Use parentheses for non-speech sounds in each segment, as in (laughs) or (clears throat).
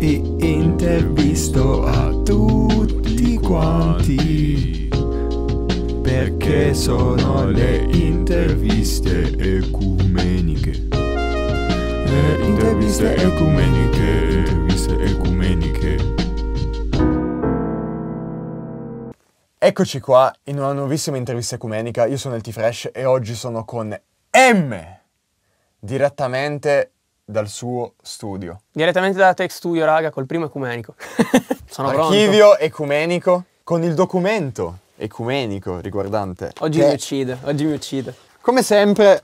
e intervisto a tutti quanti perché sono le interviste ecumeniche. Le interviste ecumeniche, le interviste ecumeniche. Eccoci qua in una nuovissima intervista ecumenica, io sono il T-Fresh e oggi sono con M, direttamente dal suo studio. Direttamente dalla Tech Studio, raga, col primo ecumenico. (laughs) Sono Archivio pronto. ecumenico con il documento ecumenico riguardante. Oggi che... mi uccide, oggi mi uccide. Come sempre,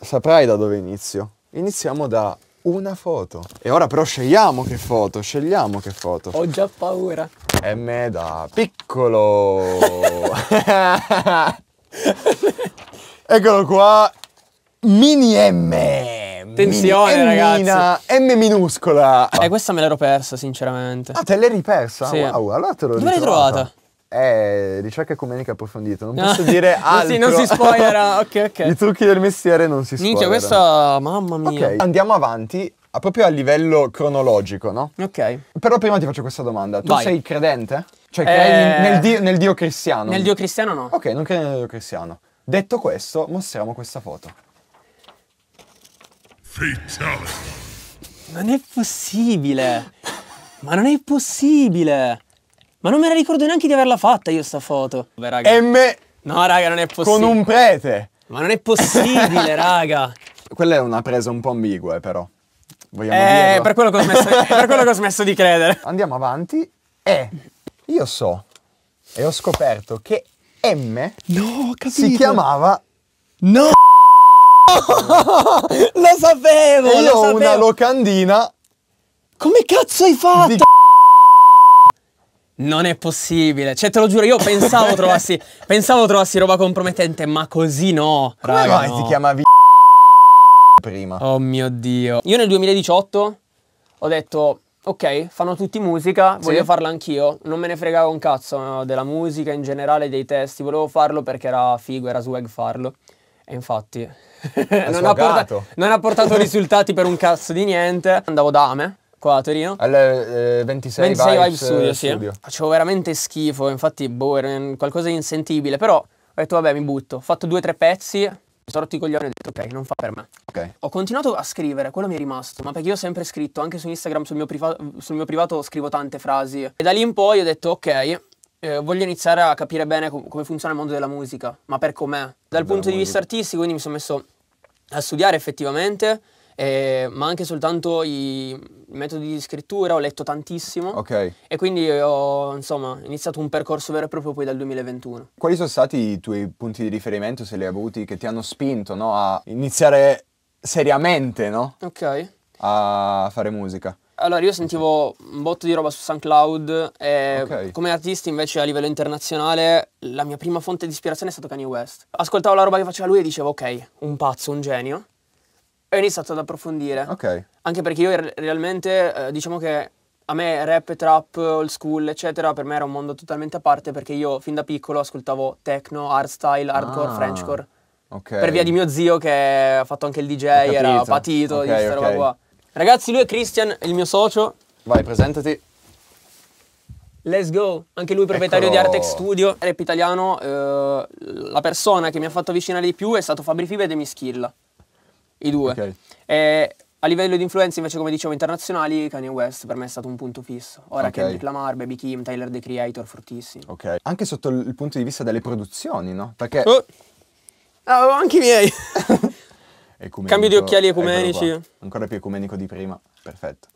saprai da dove inizio. Iniziamo da una foto. E ora però scegliamo che foto, scegliamo che foto. Ho già paura. M da piccolo. (laughs) Eccolo qua. Mini M. Attenzione, M ragazzi. M minuscola. Eh, questa me l'ero persa, sinceramente. Ah, te l'eri persa? Sì. Wow, allora te l'ho Dove l'hai trovata? Eh, ricerca ecumenica approfondita, non posso (laughs) dire altro. sì, non si spoilerà. ok, ok. (laughs) I trucchi del mestiere non si spoilera. Minchia, questa, mamma mia. Ok, andiamo avanti proprio a livello cronologico, no? Ok. Però prima ti faccio questa domanda. Tu Vai. sei credente? Cioè, credi eh... nel, dio, nel dio cristiano? Nel dio cristiano no. Ok, non credi nel dio cristiano. Detto questo, mostriamo questa foto. Fatality. Non è possibile! Ma non è possibile! Ma non me la ricordo neanche di averla fatta io sta foto. Beh, raga. M. No, raga, non è possibile. Con un prete. Ma non è possibile, raga. (laughs) Quella è una presa un po' ambigua, eh, però. Vogliamo eh, dirlo? Per quello, che ho smesso, (laughs) per quello che ho smesso di credere. Andiamo avanti. E io so e ho scoperto che M no, ho capito. si chiamava No! lo sapevo! E io ho una locandina. Come cazzo hai fatto? Di... Non è possibile. Cioè, te lo giuro, io pensavo (laughs) trovassi, pensavo trovassi roba compromettente, ma così no. Come Raga, mai no. si chiamavi prima? Oh mio Dio. Io nel 2018 ho detto, ok, fanno tutti musica, sì. voglio farla anch'io. Non me ne fregavo un cazzo no, della musica in generale, dei testi. Volevo farlo perché era figo, era swag farlo. E infatti (laughs) non, ha portato, non, ha portato risultati per un cazzo di niente. Andavo da Ame, qua a Torino. Al eh, 26, 26 Vibes, Studio, studio. Sì. Facevo veramente schifo, infatti boh, era qualcosa di insentibile. Però ho detto vabbè mi butto. Ho fatto due o tre pezzi, mi sono rotto i coglioni e ho detto ok, non fa per me. Okay. Ho continuato a scrivere, quello mi è rimasto, ma perché io ho sempre scritto, anche su Instagram, sul mio, sul mio privato scrivo tante frasi. E da lì in poi ho detto ok, eh, voglio iniziare a capire bene com- come funziona il mondo della musica, ma per com'è. Dal Della punto di vista artistico, quindi mi sono messo a studiare effettivamente, eh, ma anche soltanto i metodi di scrittura, ho letto tantissimo Ok. e quindi ho insomma iniziato un percorso vero e proprio poi dal 2021. Quali sono stati i tuoi punti di riferimento, se li hai avuti, che ti hanno spinto no, a iniziare seriamente no, Ok. a fare musica? Allora, io sentivo un botto di roba su SoundCloud e okay. come artista invece a livello internazionale la mia prima fonte di ispirazione è stato Kanye West. Ascoltavo la roba che faceva lui e dicevo ok, un pazzo, un genio. E ho iniziato ad approfondire. Ok. Anche perché io realmente eh, diciamo che a me rap, trap, old school, eccetera, per me era un mondo totalmente a parte perché io fin da piccolo ascoltavo techno, hardstyle, hardcore, ah, frenchcore. Okay. Per via di mio zio che ha fatto anche il DJ, era patito okay, di questa okay. roba qua. Ragazzi, lui è Christian, il mio socio. Vai, presentati. Let's go, anche lui proprietario Eccolo. di Artex Studio, rap italiano, eh, la persona che mi ha fatto avvicinare di più è stato Fabri Five e Demi Schilla, i due. Okay. E a livello di influenze invece come dicevo internazionali Kanye West per me è stato un punto fisso, ora okay. Kendrick Lamar, Baby Kim, Tyler The Creator, fortissimo. Ok, anche sotto il punto di vista delle produzioni no? Perché... Oh. Oh, anche i miei! (laughs) ecumenico. Cambio di occhiali ecumenici. Ancora più ecumenico di prima. Perfetto.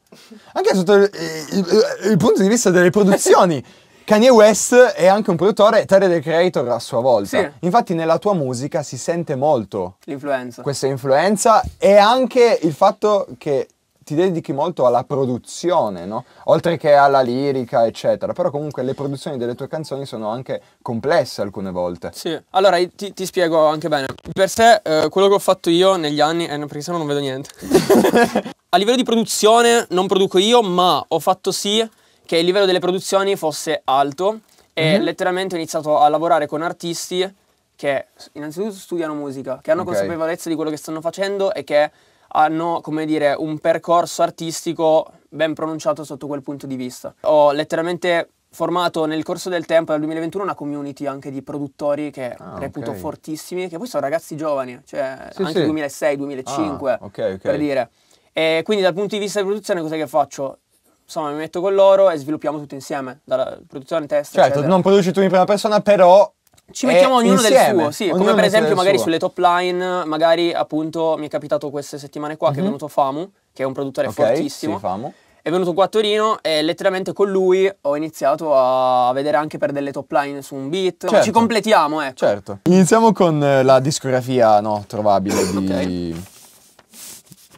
Anche sotto eh, il, il, eh, il punto di vista delle produzioni. (laughs) Kanye West è anche un produttore tale del Creator a sua volta. Sì. Infatti nella tua musica si sente molto L'influenza. questa influenza e anche il fatto che ti dedichi molto alla produzione, no? oltre che alla lirica, eccetera. Però comunque le produzioni delle tue canzoni sono anche complesse alcune volte. Sì, allora ti, ti spiego anche bene. Per sé eh, quello che ho fatto io negli anni, eh, perché sennò non vedo niente. (laughs) A livello di produzione non produco io, ma ho fatto sì che il livello delle produzioni fosse alto e mm-hmm. letteralmente ho iniziato a lavorare con artisti che innanzitutto studiano musica, che hanno okay. consapevolezza di quello che stanno facendo e che hanno, come dire, un percorso artistico ben pronunciato sotto quel punto di vista. Ho letteralmente formato nel corso del tempo, dal 2021, una community anche di produttori che ah, reputo okay. fortissimi, che poi sono ragazzi giovani, cioè sì, anche sì. 2006, 2005, ah, okay, okay. per dire. E quindi dal punto di vista di produzione cos'è che faccio? Insomma, mi metto con loro e sviluppiamo tutto insieme, dalla produzione, testa, Certo, eccetera. non produci tu in prima persona, però ci mettiamo eh, ognuno insieme, del suo, sì, come per esempio magari sulle top line, magari appunto mi è capitato queste settimane qua mm-hmm. che è mhm. venuto Famu, che è un produttore okay, fortissimo. Sì, Famu è venuto qua a Torino e letteralmente con lui ho iniziato a vedere anche per delle top line su un beat. Certo. Ci completiamo, ecco. Certo. Iniziamo con eh, la discografia no, trovabile di... okay.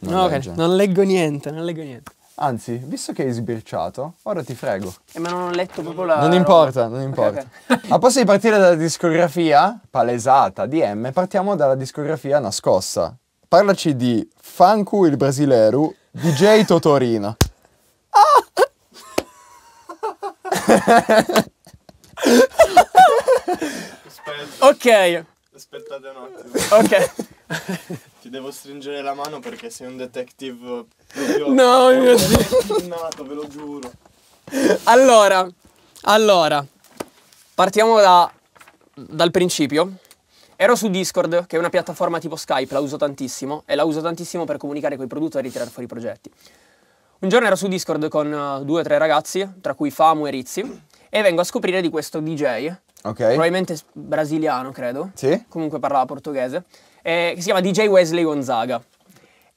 Non, no, legge. okay. non leggo niente, non leggo niente. Anzi, visto che hai sbirciato, ora ti frego. Eh, ma non ho letto proprio la. Non importa, non importa. Okay, okay. A posto di partire dalla discografia palesata di M, partiamo dalla discografia nascosta. Parlaci di Fanku il Brasileru, DJ Totorina. Ah! (laughs) ok, Aspettate un attimo. (laughs) Ok. (laughs) Ti devo stringere la mano perché sei un detective proprio... No, mio Dio. Nato, ve lo giuro. Allora, allora, partiamo da, dal principio. Ero su Discord, che è una piattaforma tipo Skype, la uso tantissimo, e la uso tantissimo per comunicare con i produttori e tirare fuori i progetti. Un giorno ero su Discord con eh, due o tre ragazzi, tra cui Famu e Rizzi, e vengo a scoprire di questo DJ okay. probabilmente brasiliano, credo. Sì. Comunque parlava portoghese. Eh, che si chiama DJ Wesley Gonzaga.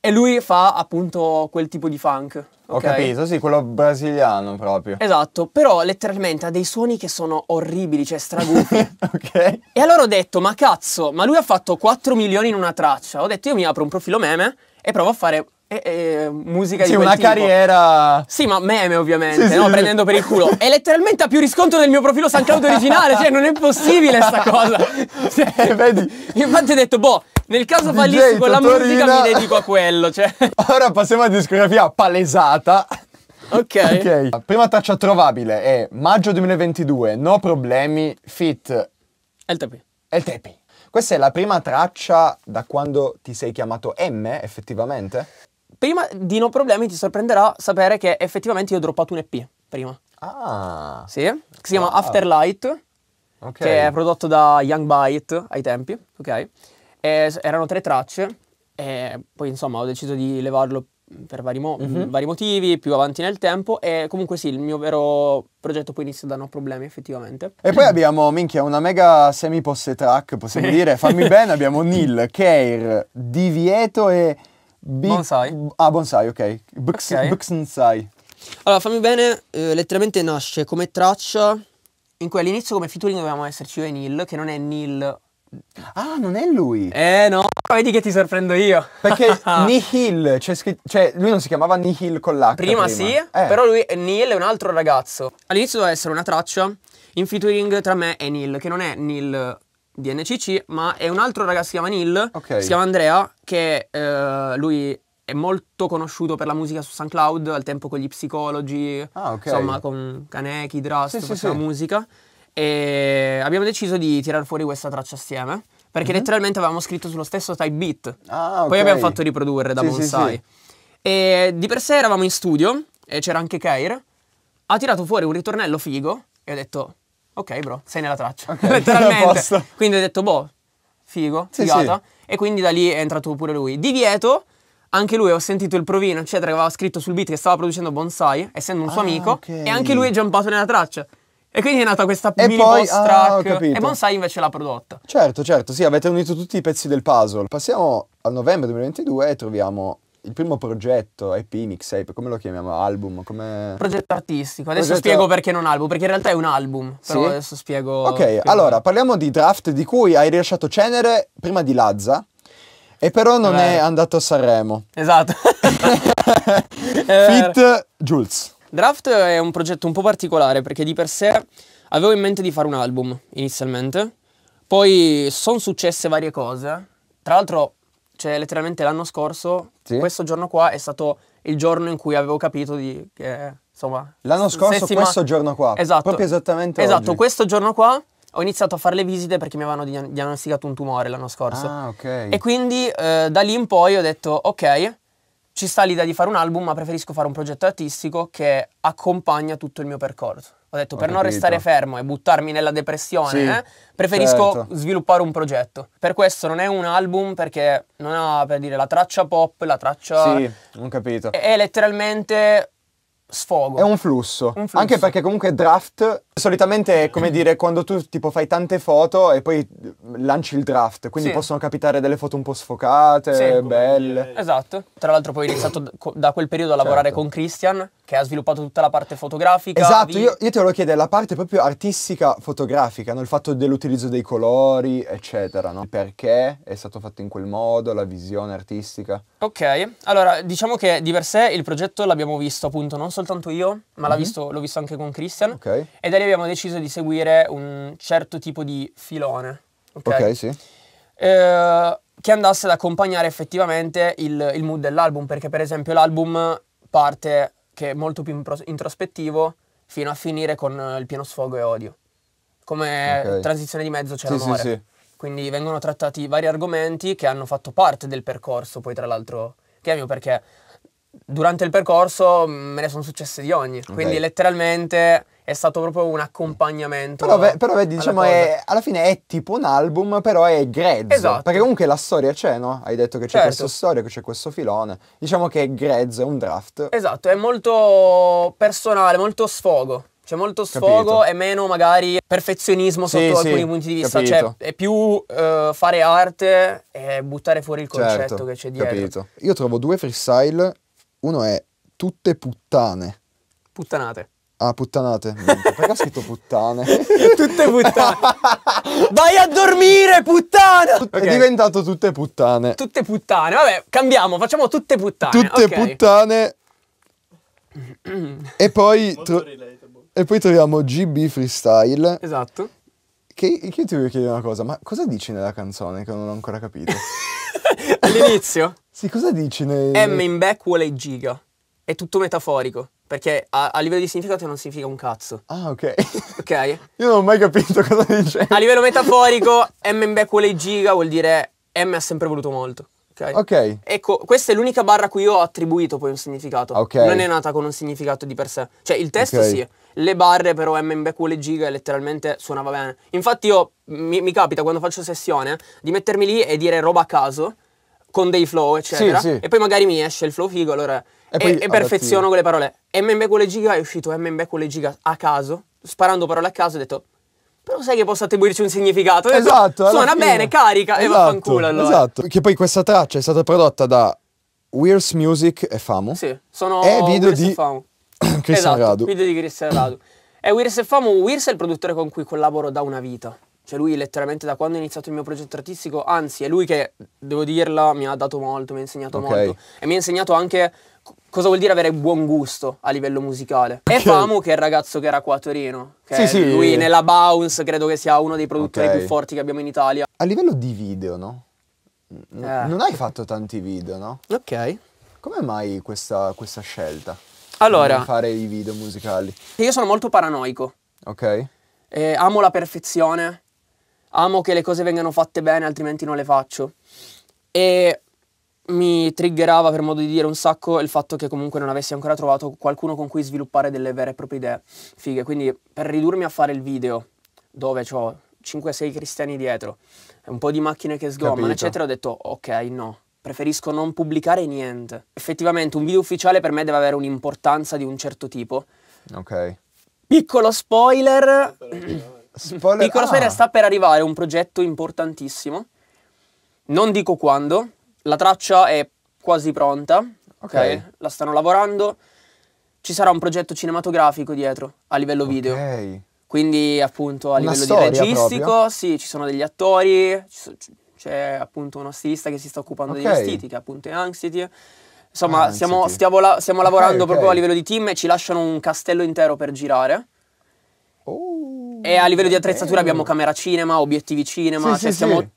E lui fa appunto quel tipo di funk. Okay? Ho capito, sì, quello brasiliano proprio. Esatto, però letteralmente ha dei suoni che sono orribili, cioè stragufi. (laughs) ok. E allora ho detto, ma cazzo, ma lui ha fatto 4 milioni in una traccia. Ho detto, io mi apro un profilo meme e provo a fare e, e, musica sì, di una tipo. carriera. Sì, ma meme ovviamente, sì, no? Sì. prendendo per il culo. E letteralmente ha più riscontro del mio profilo San Claudio originale, cioè non è possibile sta cosa. Cioè, (laughs) eh, vedi. Infatti ho detto, boh, nel caso fallissi con la musica mi dedico a quello, cioè. (laughs) Ora passiamo alla discografia palesata. Ok. Ok. Prima traccia trovabile è maggio 2022, no problemi, fit. El Tepi. Questa è la prima traccia da quando ti sei chiamato M, effettivamente? prima di No Problemi ti sorprenderà sapere che effettivamente io ho droppato un EP prima. Ah. Sì, si chiama wow. Afterlight, okay. che è prodotto da Young Byte ai tempi, ok? E erano tre tracce e poi insomma ho deciso di levarlo per vari, mo mm-hmm. vari, motivi, più avanti nel tempo. E comunque sì, il mio vero progetto poi inizia da no problemi, effettivamente. E poi abbiamo, minchia, una mega semi-posse track, possiamo dire. Fammi (laughs) bene, abbiamo Neil, Care, Divieto e Big... Bonsai. Ah, bonsai, ok. Bux, okay. Allora, fammi bene, eh, letteralmente nasce come traccia in cui all'inizio come featuring dovevamo esserci io e Neil, che non è Neil... Ah, non è lui! Eh no, vedi che ti sorprendo io! Perché (laughs) ah. Nihil, cioè, cioè lui non si chiamava Nihil con l'H prima, prima. sì, eh. però lui, Neil è un altro ragazzo. All'inizio doveva essere una traccia in featuring tra me e Neil, che non è Neil di NCC, ma è un altro ragazzo, che si chiama Neil, okay. si chiama Andrea, che eh, lui è molto conosciuto per la musica su SoundCloud, al tempo con gli psicologi, ah, okay. insomma con Kaneki, Drust, sì, sì, sì. musica, e abbiamo deciso di tirar fuori questa traccia assieme, perché mm-hmm. letteralmente avevamo scritto sullo stesso type beat, ah, okay. poi abbiamo fatto riprodurre da Bonsai. E di per sé eravamo in studio, e c'era anche Keir, ha tirato fuori un ritornello figo, e ha detto ok bro, sei nella traccia. Okay, (laughs) (laughs) Letteralmente. Quindi ho detto, boh, figo, sì, figata. Sì. E quindi da lì è entrato pure lui. Divieto, anche lui ho sentito il provino, eccetera, che aveva scritto sul beat che stava producendo Bonsai, essendo un suo ah, amico, okay. e anche lui è jumpato nella traccia. E quindi è nata questa e mini poi, ah, track e Bonsai invece l'ha prodotta. Certo, certo, sì, avete unito tutti i pezzi del puzzle. Passiamo al novembre 2022 e troviamo il primo progetto EP mixtape, come lo chiamiamo? Album? Come... Progetto artistico. Adesso progetto... spiego perché non album, perché in realtà è un album. Però sì? adesso spiego. Ok, spiego. allora parliamo di draft di cui hai rilasciato Cenere prima di Lazza. E però non Vabbè. è andato a Sanremo. Esatto. (laughs) Fit Jules. Draft è un progetto un po' particolare perché di per sé avevo in mente di fare un album inizialmente. Poi sono successe varie cose. Tra l'altro cioè letteralmente l'anno scorso, sì. questo giorno qua è stato il giorno in cui avevo capito di, che, insomma... L'anno scorso sessima... questo giorno qua, esatto. proprio esattamente Esatto, oggi. questo giorno qua ho iniziato a fare le visite perché mi avevano diagnosticato un tumore l'anno scorso. Ah, ok. E quindi eh, da lì in poi ho detto, ok, ci sta l'idea di fare un album, ma preferisco fare un progetto artistico che accompagna tutto il mio percorso. Ho detto, Ho per capito. non restare fermo e buttarmi nella depressione, sì, eh, preferisco certo. sviluppare un progetto. Per questo non è un album perché non ha, per dire, la traccia pop, la traccia... Sì, non capito. è, è letteralmente sfogo. È un flusso. un flusso. Anche perché comunque draft solitamente, come dire, quando tu tipo fai tante foto e poi lanci il draft, quindi sì. possono capitare delle foto un po' sfocate, sì, belle. Esatto. Tra l'altro poi ho iniziato da quel periodo a lavorare certo. con Christian, che ha sviluppato tutta la parte fotografica. Esatto, io, io, te lo chiedo, la parte proprio artistica fotografica, no? il fatto dell'utilizzo dei colori, eccetera, no? Perché è stato fatto in quel modo, la visione artistica. Ok, allora diciamo che di per sé il progetto l'abbiamo visto appunto non soltanto io, ma mm -hmm. l'ho visto, visto anche con Christian. Ok. Ed è abbiamo deciso di seguire un certo tipo di filone. Ok, okay sì. Eh, che andasse ad accompagnare effettivamente il, il mood dell'album, perché per esempio l'album parte che è molto più introspettivo fino a finire con il pieno sfogo e odio. Come okay. transizione di mezzo c'è sì, l'amore. Sì, sì. Quindi vengono trattati vari argomenti che hanno fatto parte del percorso, poi tra l'altro, che è mio perché durante il percorso mm, me ne sono successe di ogni. Okay. Quindi letteralmente è stato proprio un accompagnamento. Però, ve, però vedi, alla diciamo, è, alla fine è tipo un album, però è grezzo. Esatto. Perché comunque la storia c'è, no? Hai detto che c'è certo. questa storia, che c'è questo filone. Diciamo che è grezzo, è un draft. Esatto, è molto personale, molto sfogo. C'è molto sfogo capito. e meno magari perfezionismo sì, sotto sì, alcuni punti di vista. Cioè, capito. Cioè, è più uh, fare arte e buttare fuori il concetto certo, che c'è dietro. Capito. Io trovo due freestyle uno è tutte puttane. Puttanate. Ah, puttanate. Perché ha scritto puttane? (laughs) tutte puttane. Vai a dormire, puttana! Okay. È diventato tutte puttane. Tutte puttane. Vabbè, cambiamo, facciamo tutte puttane. Tutte okay. puttane. e poi... E poi troviamo GB Freestyle. Esatto. Che, che io ti voglio chiedere una cosa, ma cosa dici nella canzone che non ho ancora capito? (laughs) All'inizio? Sì, cosa dici? Nei... M in back vuole giga. È tutto metaforico. Perché a, a, livello di significato non significa un cazzo. Ah, ok. Ok. (laughs) Io non ho mai capito cosa dice. A livello metaforico, M in back vuole giga vuol dire M ha sempre voluto molto. Okay. ok. Ecco, questa è l'unica barra a cui ho attribuito poi un significato. Ok. Non è nata con un significato di per sé. Cioè, il testo okay. sì. Le barre però M in back vuole giga letteralmente suonava bene. Infatti io mi, mi capita quando faccio sessione di mettermi lì e dire roba a caso con dei flow, eccetera. Sì, sì. E poi magari mi esce il flow figo, allora e, poi, e, perfeziono quelle parole. MMB con le giga è uscito MMB con le giga a caso, sparando parole a caso, ho detto però sai che posso attribuirci un significato? Esatto. Detto, suona fine. bene, carica esatto, e vaffanculo allora. Esatto. Che poi questa traccia è stata prodotta da Weir's Music e Famo. Sì, sono e video Weirs di Cristian esatto, Radu. video di Cristian Radu. E Weir's e Famo, Weir's è il produttore con cui collaboro da una vita. Cioè lui letteralmente da quando ho iniziato il mio progetto artistico, anzi è lui che, devo dirla, mi ha dato molto, mi ha insegnato okay. molto. E mi ha insegnato anche cosa vuol dire avere buon gusto a livello musicale. E Famu, che è il ragazzo che era qua a Torino, che sì, sì. lui nella Bounce credo che sia uno dei produttori okay. più forti che abbiamo in Italia. A livello di video, no? N eh. Non hai fatto tanti video, no? Ok. Come mai questa, questa scelta? Allora... fare i video musicali? Io sono molto paranoico. Ok. Eh, amo la perfezione amo che le cose vengano fatte bene, altrimenti non le faccio. E mi triggerava, per modo di dire, un sacco il fatto che comunque non avessi ancora trovato qualcuno con cui sviluppare delle vere e proprie idee fighe. Quindi per ridurmi a fare il video, dove ho 5-6 cristiani dietro, un po' di macchine che sgommano, Capito. eccetera, ho detto ok, no. Preferisco non pubblicare niente. Effettivamente un video ufficiale per me deve avere un'importanza di un certo tipo. Ok. Piccolo spoiler. Spoiler. Nicola ah. Ferrer sta per arrivare un progetto importantissimo. Non dico quando. La traccia è quasi pronta. Okay. La stanno lavorando. Ci sarà un progetto cinematografico dietro a livello video. Quindi appunto a una livello di registico, proprio. sì, ci sono degli attori, c'è appunto uno stilista che si sta occupando okay. dei vestiti, che appunto è Anxiety. Insomma, ah, stiamo, stiamo, la stiamo lavorando okay. proprio a livello di team e ci lasciano un castello intero per girare. Oh. E a livello di attrezzatura abbiamo camera cinema, obiettivi cinema, sì, cioè sì, siamo... Sì.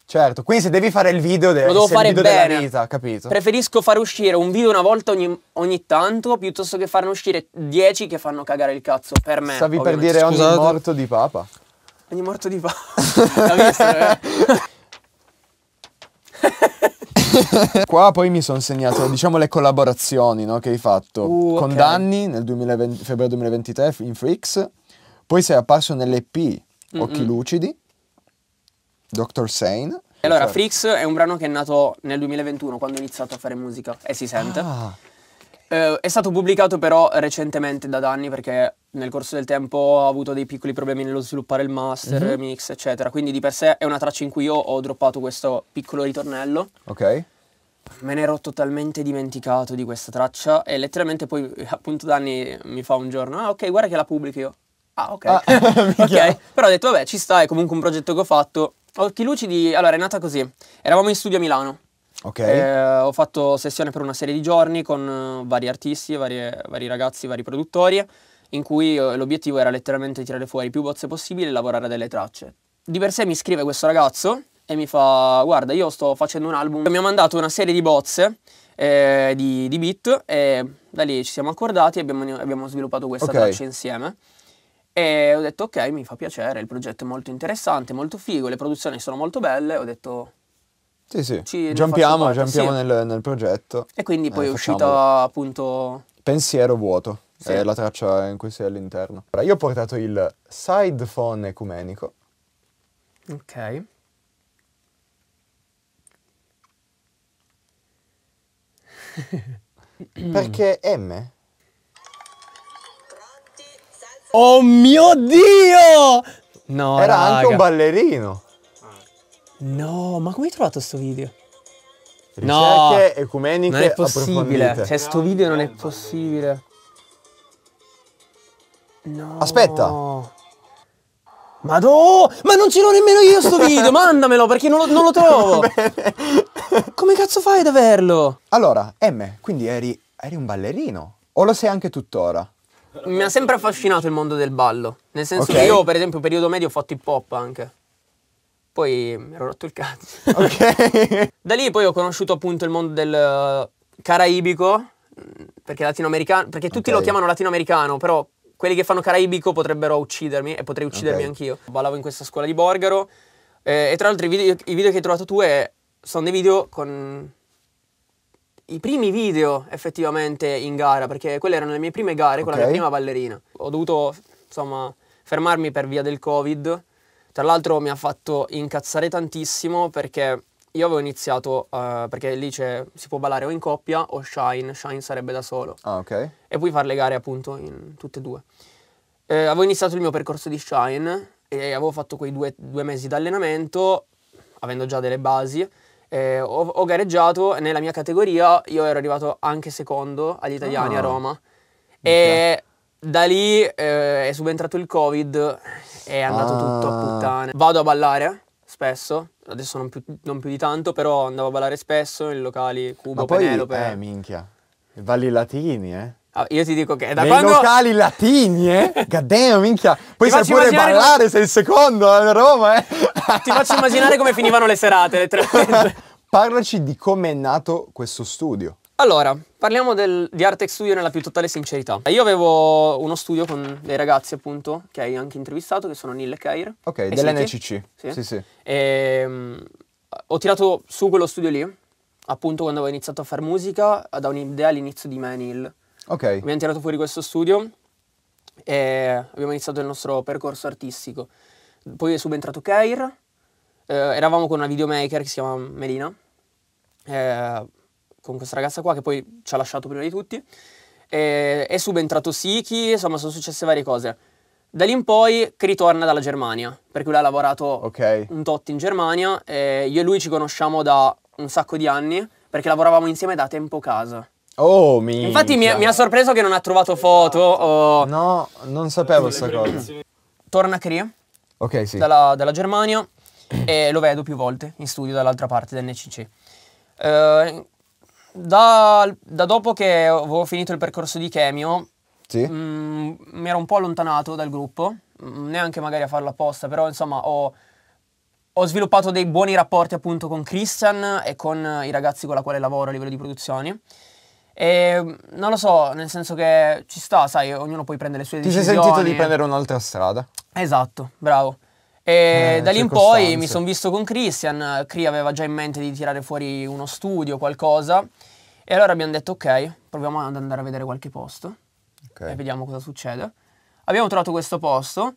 (clears throat) Certo, quindi se devi fare il video, de- Lo devo fare il video bene. della vita, capito? Preferisco fare uscire un video una volta ogni, ogni tanto piuttosto che farne uscire 10 che fanno cagare il cazzo per me. Stavi ovviamente. per dire Scusate. ogni morto di papa. Ogni morto di papa. (laughs) L'ha visto, eh. (laughs) Qua poi mi sono segnato, diciamo, le collaborazioni no, che hai fatto uh, con okay. Danni nel 2020, febbraio 2023 in Freaks poi sei apparso nell'EP Occhi Mm-mm. Lucidi, Dr. Sane. Allora, so. Freaks è un brano che è nato nel 2021, quando ho iniziato a fare musica, e si sente. Ah. Eh, è stato pubblicato però recentemente da Danni perché nel corso del tempo ho avuto dei piccoli problemi nello sviluppare il master, mm-hmm. mix, eccetera. Quindi di per sé è una traccia in cui io ho droppato questo piccolo ritornello. Ok. Me ne ero totalmente dimenticato di questa traccia e letteralmente poi (laughs) appunto Danni mi fa un giorno, ah ok, guarda che la pubblico io. Ah, ok. Ah, (laughs) (laughs) ok. Però ho detto, vabbè, ci sta, è comunque un progetto che ho fatto. Occhi oh, lucidi, allora è nata così. Eravamo in studio a Milano. Ok. Eh, ho fatto sessione per una serie di giorni con eh, vari artisti, vari, vari ragazzi, vari produttori, in cui eh, l'obiettivo era letteralmente tirare fuori più bozze possibile e lavorare delle tracce. Di per sé mi scrive questo ragazzo e mi fa, guarda, io sto facendo un album. Mi ha mandato una serie di bozze eh, di, di, beat e da lì ci siamo accordati e abbiamo, abbiamo sviluppato questa okay. traccia insieme. E ho detto ok, mi fa piacere, il progetto è molto interessante, molto figo, le produzioni sono molto belle, ho detto... Sì, sì, ci giampiamo, giampiamo sì. nel, nel, progetto. E quindi eh, poi eh, è uscito facciamolo. appunto... Pensiero vuoto, sì. è eh, la traccia in cui sei all'interno. Allora, io ho portato il sidephone ecumenico. Ok. Perché M Oh mio Dio! No, Era raga. anche un ballerino. No, ma come hai trovato questo video? Ricerche no, ecumeniche non è possibile. Cioè, sto video non è possibile. No. Aspetta. Ma Ma non ce l'ho nemmeno io sto video! (laughs) Mandamelo perché non lo, non lo trovo! (laughs) Come cazzo fai ad averlo? Allora, M, quindi eri, eri un ballerino? O lo sei anche tuttora? mi ha sempre affascinato il mondo del ballo. Nel senso okay. che io, per esempio, periodo medio ho fatto hip hop anche. Poi mi ero rotto il cazzo. (laughs) Ok. (laughs) da lì poi ho conosciuto appunto il mondo del eh, caraibico, mm, perché latinoamericano, perché okay. tutti lo chiamano latinoamericano, però quelli che fanno caraibico potrebbero uccidermi e potrei uccidermi okay. anch'io. Ballavo in questa scuola di Borgaro eh, e tra l'altro i video, i video che hai trovato tu è, sono dei video con i primi video effettivamente in gara, perché quelle erano le mie prime gare okay. con la mia prima ballerina. Ho dovuto, insomma, fermarmi per via del Covid. Tra l'altro mi ha fatto incazzare tantissimo perché io avevo iniziato, uh, perché lì si può ballare o in coppia o shine, shine sarebbe da solo. Ah, ok. E puoi fare le gare appunto in tutte e due. Eh, avevo iniziato il mio percorso di shine e avevo fatto quei due, due mesi di allenamento, avendo già delle basi, eh, ho, ho, gareggiato nella mia categoria, io ero arrivato anche secondo agli italiani oh. a ah. Roma. E da lì eh, è subentrato il Covid, e è andato ah. tutto a ah. puttane. Vado a ballare spesso, adesso non più, non più, di tanto, però andavo a ballare spesso in locali Cuba, Penelope. Eh, minchia. Valli latini, eh? Ah, io ti dico che da Nei quando... locali latini, eh? Goddamn, (laughs) minchia. Poi sai pure ballare, come... sei il secondo eh, a Roma, eh? (laughs) Ti faccio immaginare come finivano le serate, letteralmente. (laughs) Parlaci di come è nato questo studio. Allora, parliamo del, di Artex Studio nella più totale sincerità. Io avevo uno studio con dei ragazzi, appunto, che hai anche intervistato, che sono Neil e Kair. Ok, dell'NCC. Sì, sì. sì. E, um, ho tirato su quello studio lì, appunto, quando avevo iniziato a fare musica, da un'idea all'inizio di me, Neil Ok. Abbiamo tirato fuori questo studio e abbiamo iniziato il nostro percorso artistico. Poi è subentrato Keir, eh, eravamo con una videomaker che si chiama Melina, eh, con questa ragazza qua che poi ci ha lasciato prima di tutti. Eh, è subentrato Siki, insomma sono successe varie cose. Da lì in poi ritorna dalla Germania, perché lui ha lavorato okay. un tot in Germania. e io e lui ci conosciamo da un sacco di anni, perché lavoravamo insieme da tempo casa. Oh, mi. Infatti mi, mi, ha sorpreso che non ha trovato foto. Oh. No, non sapevo questa cosa. Torna a Cree. Ok, sì. Dalla, dalla Germania. e lo vedo più volte in studio dall'altra parte del NCC. Uh, eh, da, da, dopo che avevo finito il percorso di chemio, sì. Mm, mi ero un po' allontanato dal gruppo, mh, mm, neanche magari a farlo apposta, però insomma ho, ho, sviluppato dei buoni rapporti appunto con Christian e con i ragazzi con la quale lavoro a livello di produzioni. E ehm, non lo so, nel senso che ci sta, sai, ognuno poi prende le sue decisioni. Ti sei sentito di prendere un'altra strada? Esatto, bravo. E eh, da lì in poi mi sono visto con Christian, Cree aveva già in mente di tirare fuori uno studio, qualcosa, e allora abbiamo detto ok, proviamo ad andare a vedere qualche posto okay. e vediamo cosa succede. Abbiamo trovato questo posto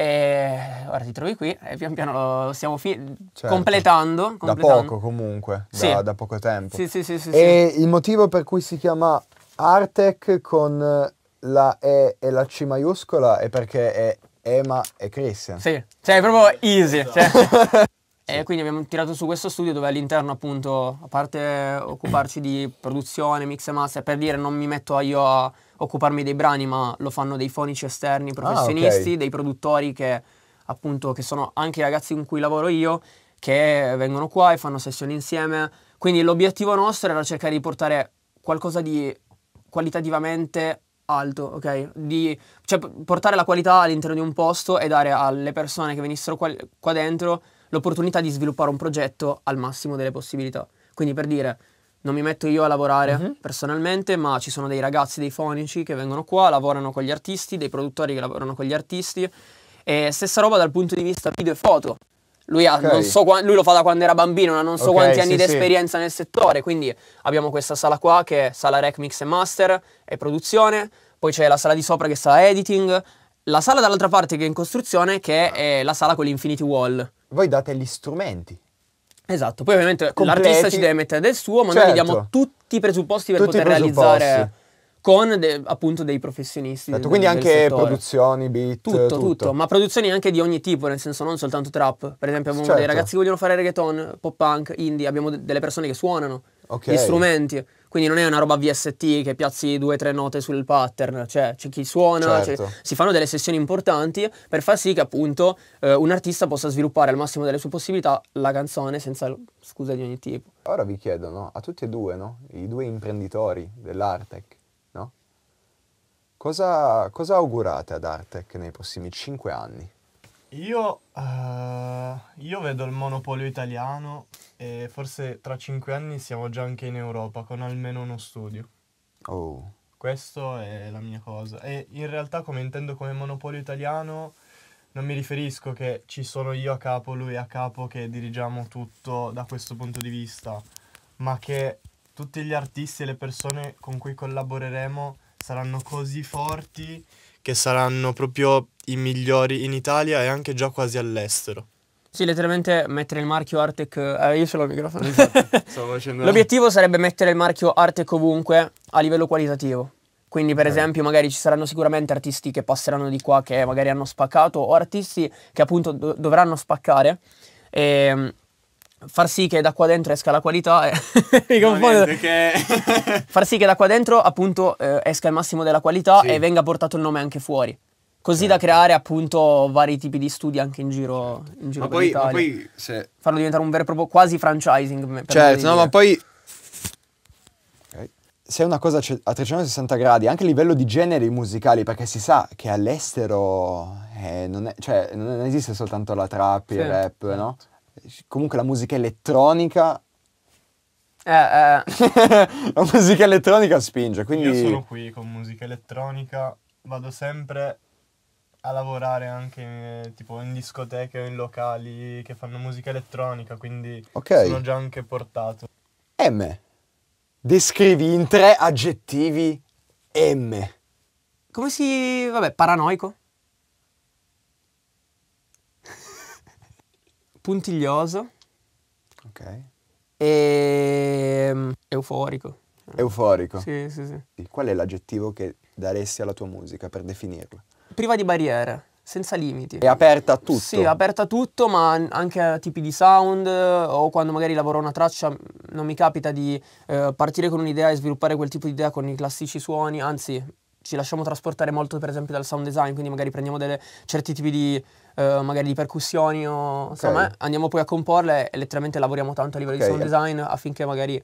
e ora ti trovi qui e pian piano lo stiamo fi- certo. completando, completando, Da poco comunque, sì. da, poco tempo. Sì, sì, sì, sì E sì. il motivo per cui si chiama Artec con la E e la C maiuscola è perché è Ema e Christian. Sì, cioè è proprio easy. Cioè. (laughs) E quindi abbiamo tirato su questo studio dove all'interno appunto, a parte occuparci di produzione, mix e master, per dire non mi metto io a occuparmi dei brani, ma lo fanno dei fonici esterni ah, professionisti, ah, okay. dei produttori che appunto che sono anche i ragazzi con cui lavoro io, che vengono qua e fanno sessioni insieme. Quindi l'obiettivo nostro era cercare di portare qualcosa di qualitativamente alto, ok? Di, cioè portare la qualità all'interno di un posto e dare alle persone che venissero qua, qua dentro l'opportunità di sviluppare un progetto al massimo delle possibilità. Quindi per dire, non mi metto io a lavorare uh mhm. -huh. personalmente, ma ci sono dei ragazzi, dei fonici che vengono qua, lavorano con gli artisti, dei produttori che lavorano con gli artisti. E stessa roba dal punto di vista video e foto. Lui, ha, okay. so, lui lo fa da quando era bambino, non so okay, quanti anni sì, di esperienza sì. nel settore, quindi abbiamo questa sala qua che è sala rec mix e master e produzione, poi c'è la sala di sopra che sta editing, la sala dall'altra parte che è in costruzione che è la sala con l'infinity wall. Voi date gli strumenti. Esatto, poi ovviamente Completi. l'artista ci deve mettere del suo, ma certo. noi gli certo. diamo tutti i presupposti per tutti poter realizzare con de, appunto dei professionisti. Certo, del, quindi del anche settore. produzioni, beat, tutto, tutto, tutto, ma produzioni anche di ogni tipo, nel senso non soltanto trap. Per esempio abbiamo certo. dei ragazzi che vogliono fare reggaeton, pop punk, indie, abbiamo de- delle persone che suonano okay. gli strumenti. Quindi non è una roba VST che piazzi due o tre note sul pattern, cioè c'è chi suona, certo. cioè, si fanno delle sessioni importanti per far sì che appunto eh, un artista possa sviluppare al massimo delle sue possibilità la canzone senza scuse di ogni tipo. Ora vi chiedo, no? a tutti e due, no? i due imprenditori dell'Artec, no? cosa, cosa augurate ad Artec nei prossimi cinque anni? Io, uh, io vedo il monopolio italiano e forse tra cinque anni siamo già anche in Europa con almeno uno studio. Oh. Questa è la mia cosa. E in realtà come intendo come monopolio italiano non mi riferisco che ci sono io a capo, lui a capo che dirigiamo tutto da questo punto di vista, ma che tutti gli artisti e le persone con cui collaboreremo saranno così forti che saranno proprio i migliori in Italia e anche già quasi all'estero. Sì, letteralmente mettere il marchio Artec. Eh, io ce l'ho il microfono. Esatto, (laughs) stavo facendo. L'obiettivo sarebbe mettere il marchio Artec ovunque a livello qualitativo. Quindi, per okay. esempio, magari ci saranno sicuramente artisti che passeranno di qua che magari hanno spaccato, o artisti che appunto do- dovranno spaccare. E ehm, far sì che da qua dentro esca la qualità (laughs) mi confondo che... (laughs) far sì che da qua dentro appunto eh, esca il massimo della qualità sì. e venga portato il nome anche fuori così certo. da creare appunto vari tipi di studi anche in giro, certo. in giro ma poi, ma poi se... farlo diventare un vero e proprio quasi franchising certo no ma poi se è una cosa a 360 gradi, anche a livello di generi musicali, perché si sa che all'estero eh, non, è, cioè, non, esiste soltanto la trap, sì. il rap, no? Certo comunque la musica elettronica eh, eh. (laughs) la musica elettronica spinge, quindi... Io sono qui con musica elettronica, vado sempre a lavorare anche in, eh, tipo in discoteche o in locali che fanno musica elettronica, quindi okay. sono già anche portato. M. Descrivi in tre aggettivi M. Come si... vabbè, paranoico? puntiglioso. Ok. E ehm, euforico. Euforico. Sì, sì, sì. Qual è l'aggettivo che daresti alla tua musica per definirla? Priva di barriere, senza limiti. È aperta a tutto. Sì, aperta a tutto, ma anche a tipi di sound eh, o quando magari lavoro una traccia non mi capita di eh, partire con un'idea e sviluppare quel tipo di idea con i classici suoni, anzi ci lasciamo trasportare molto per esempio dal sound design, quindi magari prendiamo delle, certi tipi di eh, magari di percussioni o insomma okay. andiamo poi a comporle e letteralmente lavoriamo tanto a livello okay. di sound design affinché magari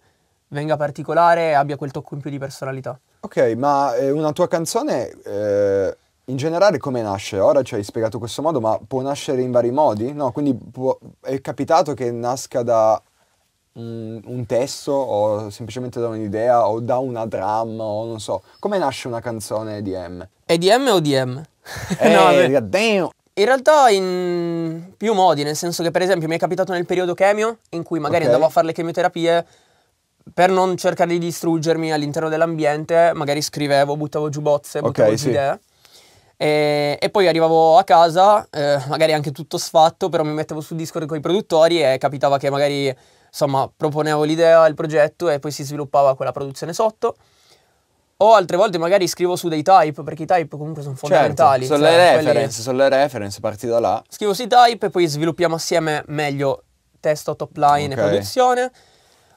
venga particolare e abbia quel tocco in più di personalità. Ok, ma eh, una tua canzone eh, in generale come nasce? Ora ci hai spiegato questo modo, ma può nascere in vari modi? No, quindi può, è capitato che nasca da un, un, testo o semplicemente da un'idea o da una drum o non so. Come nasce una canzone EDM? EDM o DM? Eh, (laughs) no, damn! In realtà in più modi, nel senso che per esempio mi è capitato nel periodo chemio, in cui magari okay. andavo a fare le chemioterapie, per non cercare di distruggermi all'interno dell'ambiente, magari scrivevo, buttavo giù bozze, buttavo okay, giù sì. idee. E, e, poi arrivavo a casa, eh, magari anche tutto sfatto, però mi mettevo su Discord con i produttori e capitava che magari, insomma, proponevo l'idea, il progetto e poi si sviluppava quella produzione sotto. O altre volte magari scrivo su dei type, perché i type comunque sono certo, fondamentali. Certo, sono, cioè, le reference, quelli... sono le reference, parti da là. Scrivo sui type e poi sviluppiamo assieme meglio testo, top line okay. e produzione.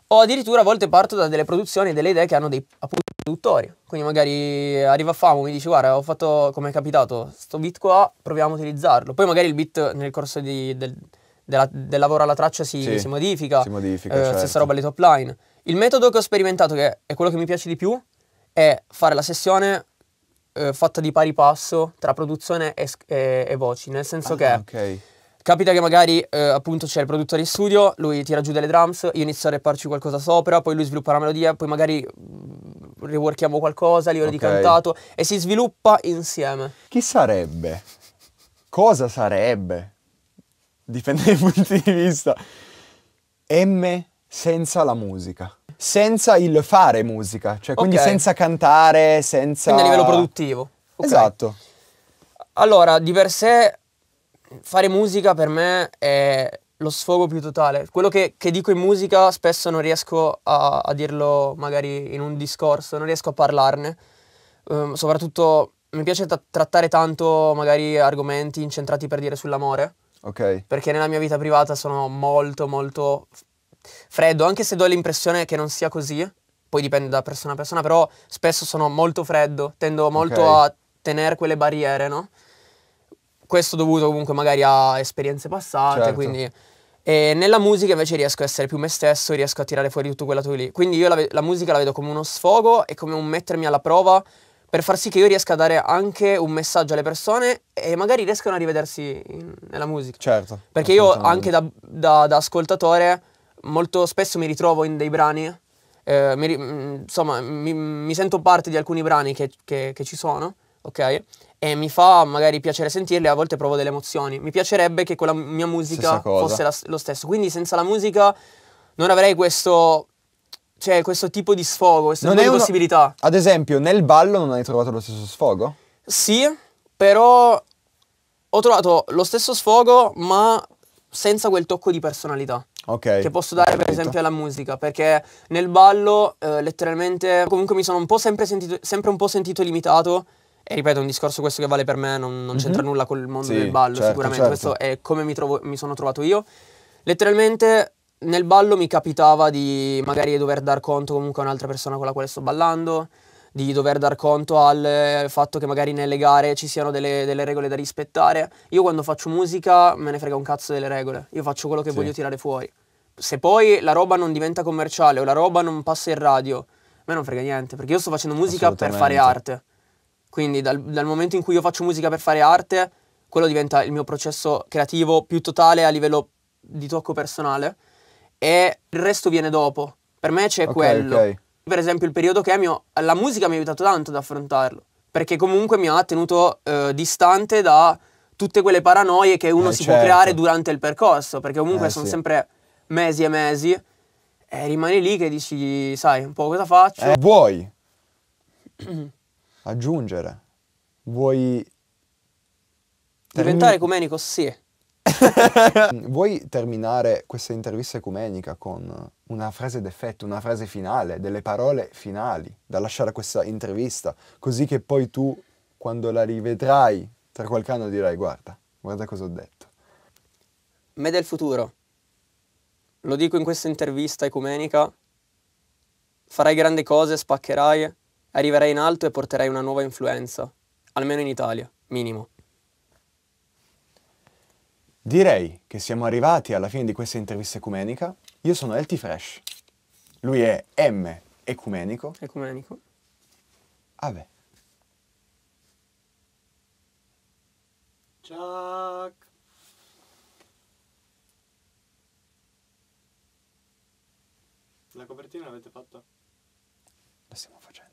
O addirittura a volte parto da delle produzioni, e delle idee che hanno dei appunto, produttori. Quindi magari arriva Famo, e mi dice guarda ho fatto come è capitato sto beat qua, proviamo a utilizzarlo. Poi magari il beat nel corso di, del, della, del, lavoro alla traccia si, sì, si modifica. Si modifica eh, certo. Stessa roba alle top line. Il metodo che ho sperimentato, che è quello che mi piace di più, è fare la sessione eh, fatta di pari passo tra produzione e, e, e voci, nel senso ah, che okay. capita che magari eh, appunto c'è il produttore in studio, lui tira giù delle drums, io inizio a repparci qualcosa sopra, poi lui sviluppa la melodia, poi magari mm, reworkiamo qualcosa, livello okay. di cantato e si sviluppa insieme. Chi sarebbe? Cosa sarebbe? Dipende (laughs) dai punti di vista. M senza la musica senza il fare musica, cioè quindi senza cantare, senza... Quindi a livello produttivo. Okay. Esatto. Allora, di per sé fare musica per me è lo sfogo più totale. Quello che, che dico in musica spesso non riesco a, a, dirlo magari in un discorso, non riesco a parlarne. Um, soprattutto mi piace t- trattare tanto magari argomenti incentrati per dire sull'amore. Ok. Perché nella mia vita privata sono molto molto freddo, anche se do l'impressione che non sia così, poi dipende da persona a persona, però spesso sono molto freddo, tendo molto okay. a tenere quelle barriere, no? Questo dovuto comunque magari a esperienze passate, certo. quindi... E nella musica invece riesco a essere più me stesso, riesco a tirare fuori tutto quella quello lì. Quindi io la, la, musica la vedo come uno sfogo e come un mettermi alla prova per far sì che io riesca a dare anche un messaggio alle persone e magari riescano a rivedersi in, nella musica. Certo. Perché io anche da, da, da ascoltatore molto spesso mi ritrovo in dei brani, eh, mi, mm, insomma mi, mi, sento parte di alcuni brani che, che, che ci sono, ok? E mi fa magari piacere sentirli, a volte provo delle emozioni. Mi piacerebbe che quella mia musica fosse la, lo stesso. Quindi senza la musica non avrei questo cioè questo tipo di sfogo, questa è di uno... possibilità. Ad esempio, nel ballo non hai trovato lo stesso sfogo? Sì, però ho trovato lo stesso sfogo, ma senza quel tocco di personalità. Okay, che posso dare per esempio alla musica, perché nel ballo eh, letteralmente comunque mi sono un po' sempre, sentito, sempre un po' sentito limitato e ripeto, è un discorso questo che vale per me, non, non c'entra mm-hmm. nulla col mondo sì, del ballo, certo, sicuramente certo. questo è come mi, trovo, mi, sono trovato io. Letteralmente nel ballo mi capitava di magari dover dar conto comunque a un'altra persona con la quale sto ballando, di dover dar conto al eh, fatto che magari nelle gare ci siano delle, delle, regole da rispettare. Io quando faccio musica me ne frega un cazzo delle regole, io faccio quello che sì. voglio tirare fuori. Se poi la roba non diventa commerciale o la roba non passa in radio, a me non frega niente, perché io sto facendo musica per fare arte. Quindi dal, dal momento in cui io faccio musica per fare arte, quello diventa il mio processo creativo più totale a livello di tocco personale e il resto viene dopo. Per me c'è okay, quello. Okay. Per esempio il periodo chemio, la musica mi ha aiutato tanto ad affrontarlo, perché comunque mi ha tenuto eh, distante da tutte quelle paranoie che uno eh, si certo. può creare durante il percorso, perché comunque eh, sono sì. sempre mesi e mesi e rimani lì che dici, sai, un po' cosa faccio. Eh, vuoi (clears throat) aggiungere? Vuoi... Diventare ecumenico? Sì. (laughs) Vuoi terminare questa intervista ecumenica con una frase d'effetto, una frase finale, delle parole finali da lasciare a questa intervista, così che poi tu, quando la rivedrai tra qualche anno, dirai guarda, guarda cosa ho detto. Me del futuro, lo dico in questa intervista ecumenica, farai grandi cose, spaccherai, arriverai in alto e porterai una nuova influenza, almeno in Italia, minimo. Direi che siamo arrivati alla fine di questa intervista ecumenica. Io sono Elti Fresh. Lui è M ecumenico. Ecumenico. Ah beh. Ciao. La copertina l'avete fatta? La stiamo facendo.